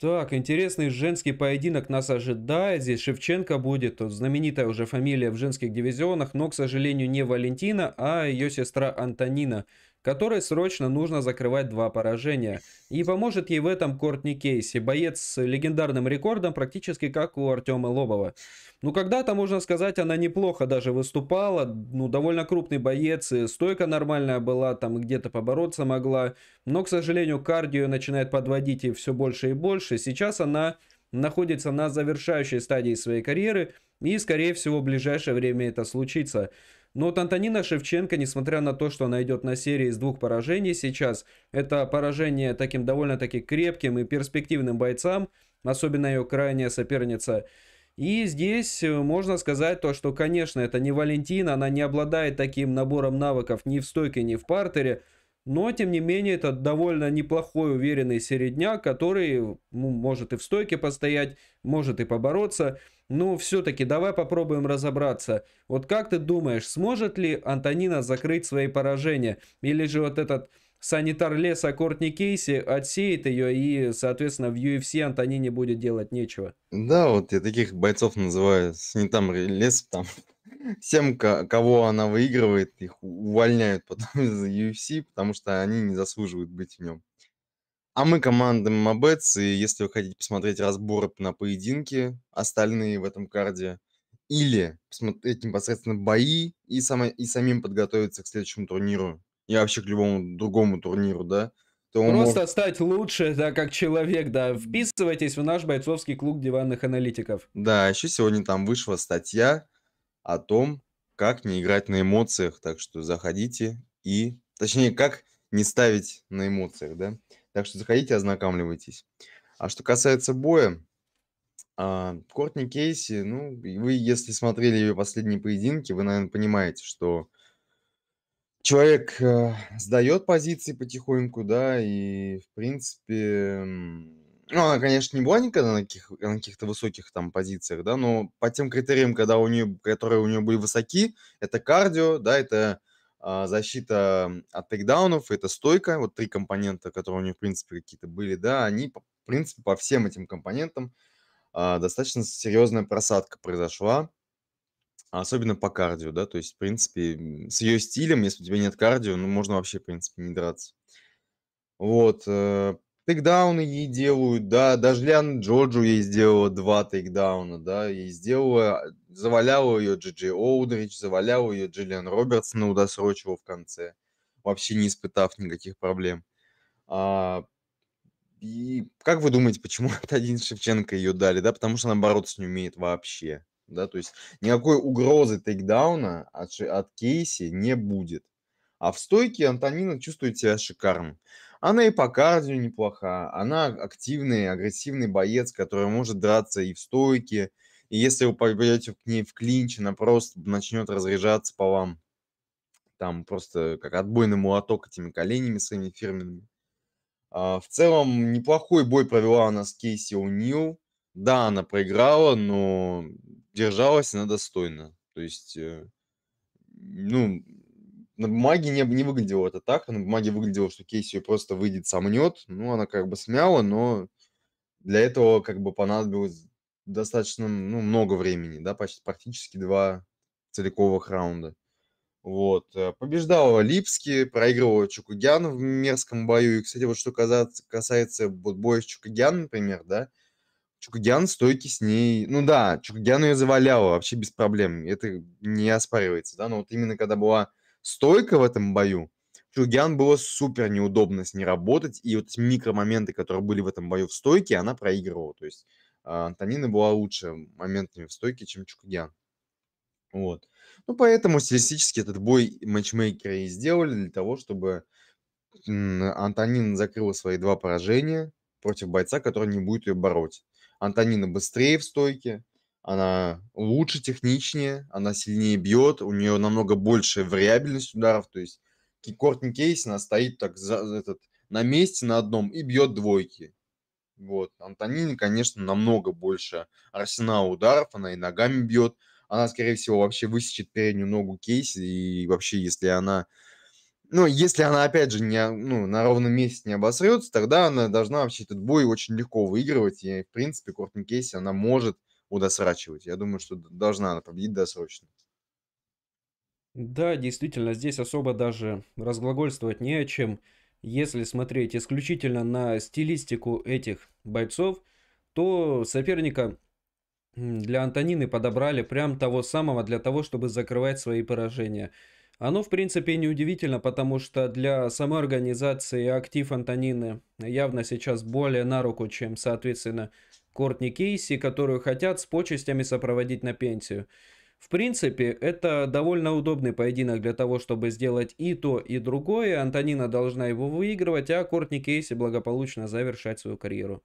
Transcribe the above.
Так, интересный женский поединок нас ожидает. Здесь Шевченко будет, знаменитая уже фамилия в женских дивизионах, но, к сожалению, не Валентина, а ее сестра Антонина которой срочно нужно закрывать два поражения. И поможет ей в этом Кортни Кейси, боец с легендарным рекордом, практически как у Артема Лобова. Ну, когда-то, можно сказать, она неплохо даже выступала, ну, довольно крупный боец, и стойка нормальная была, там где-то побороться могла, но, к сожалению, кардио начинает подводить и все больше и больше. Сейчас она находится на завершающей стадии своей карьеры, и, скорее всего, в ближайшее время это случится. Но вот Антонина Шевченко, несмотря на то, что она идет на серии из двух поражений сейчас, это поражение таким довольно-таки крепким и перспективным бойцам, особенно ее крайняя соперница. И здесь э, можно сказать то, что, конечно, это не Валентина, она не обладает таким набором навыков ни в стойке, ни в партере, но, тем не менее, это довольно неплохой уверенный середняк, который ну, может и в стойке постоять, может и побороться. Ну все-таки давай попробуем разобраться. Вот как ты думаешь, сможет ли Антонина закрыть свои поражения? Или же вот этот санитар леса Кортни Кейси отсеет ее, и, соответственно, в UFC Антонине будет делать нечего. Да, вот я таких бойцов называю санитар лес, там всем, кого она выигрывает, их увольняют потом из UFC, потому что они не заслуживают быть в нем. А мы команда Мобец, и если вы хотите посмотреть разбор на поединки, остальные в этом карде, или посмотреть непосредственно бои и, само, и самим подготовиться к следующему турниру, и вообще к любому другому турниру, да, то Просто может... стать лучше, да, как человек, да. Вписывайтесь в наш бойцовский клуб диванных аналитиков. Да, еще сегодня там вышла статья о том, как не играть на эмоциях, так что заходите и... Точнее, как не ставить на эмоциях, да. Так что заходите, ознакомливайтесь. А что касается боя, а, Кортни Кейси, ну, вы, если смотрели ее последние поединки, вы, наверное, понимаете, что человек э, сдает позиции потихоньку, да, и, в принципе, ну, она, конечно, не была никогда на, каких, на каких-то высоких там позициях, да, но по тем критериям, когда у нее, которые у нее были высоки, это кардио, да, это а, защита от тейкдаунов, это стойка, вот три компонента, которые у них, в принципе, какие-то были, да, они, в принципе, по всем этим компонентам а, достаточно серьезная просадка произошла, особенно по кардио, да, то есть, в принципе, с ее стилем, если у тебя нет кардио, ну, можно вообще, в принципе, не драться. Вот, э, тейкдауны ей делают, да, даже Дажлян Джорджу ей сделала два тейкдауна, да, ей сделала, заваляла ее Джиджи Оудрич, заваляла ее Джиллиан Робертсона, удосрочила в конце, вообще не испытав никаких проблем. А, и как вы думаете, почему от один Шевченко ее дали, да, потому что она бороться не умеет вообще, да, то есть никакой угрозы тейкдауна от, от Кейси не будет. А в стойке Антонина чувствует себя шикарно. Она и по кардио неплоха. Она активный, агрессивный боец, который может драться и в стойке. И если вы пойдете к ней в клинч, она просто начнет разряжаться по вам. Там просто как отбойный молоток этими коленями своими фирменными. А, в целом, неплохой бой провела она с Кейси О'Нил. Да, она проиграла, но держалась она достойно. То есть э, ну, на бумаге не, не выглядело это так. На бумаге выглядело, что Кейси ее просто выйдет, сомнет. Ну, она как бы смяла, но для этого как бы понадобилось достаточно ну, много времени, да, почти практически два целиковых раунда. Вот. Э, побеждала Липски, проигрывала Чукугян в мерзком бою. И, кстати, вот что касается, касается вот боя с Чукугян, например, да, Чукугян стойки с ней... Ну да, Чукугян ее заваляла вообще без проблем. Это не оспаривается, да, но вот именно когда была стойка в этом бою. Чугиан было супер неудобно с ней работать, и вот микромоменты, которые были в этом бою в стойке, она проигрывала. То есть а, Антонина была лучше моментами в стойке, чем Чугиан Вот. Ну, поэтому стилистически этот бой матчмейкеры и сделали для того, чтобы Антонина закрыла свои два поражения против бойца, который не будет ее бороть. Антонина быстрее в стойке, она лучше техничнее, она сильнее бьет, у нее намного больше вариабельность ударов, то есть Кортни Кейси она стоит так за, этот, на месте на одном и бьет двойки. Вот. Антонини, конечно, намного больше арсенала ударов, она и ногами бьет, она, скорее всего, вообще высечет переднюю ногу Кейси и вообще, если она... Ну, если она, опять же, не, ну, на ровном месте не обосрется, тогда она должна вообще этот бой очень легко выигрывать, и, в принципе, Кортни Кейси, она может удосрачивать. Я думаю, что должна она победить досрочно. Да, действительно, здесь особо даже разглагольствовать не о чем. Если смотреть исключительно на стилистику этих бойцов, то соперника для Антонины подобрали прям того самого для того, чтобы закрывать свои поражения. Оно, в принципе, неудивительно, потому что для самой организации актив Антонины явно сейчас более на руку, чем, соответственно, Кортни Кейси, которую хотят с почестями сопроводить на пенсию. В принципе, это довольно удобный поединок для того, чтобы сделать и то, и другое. Антонина должна его выигрывать, а Кортни Кейси благополучно завершать свою карьеру.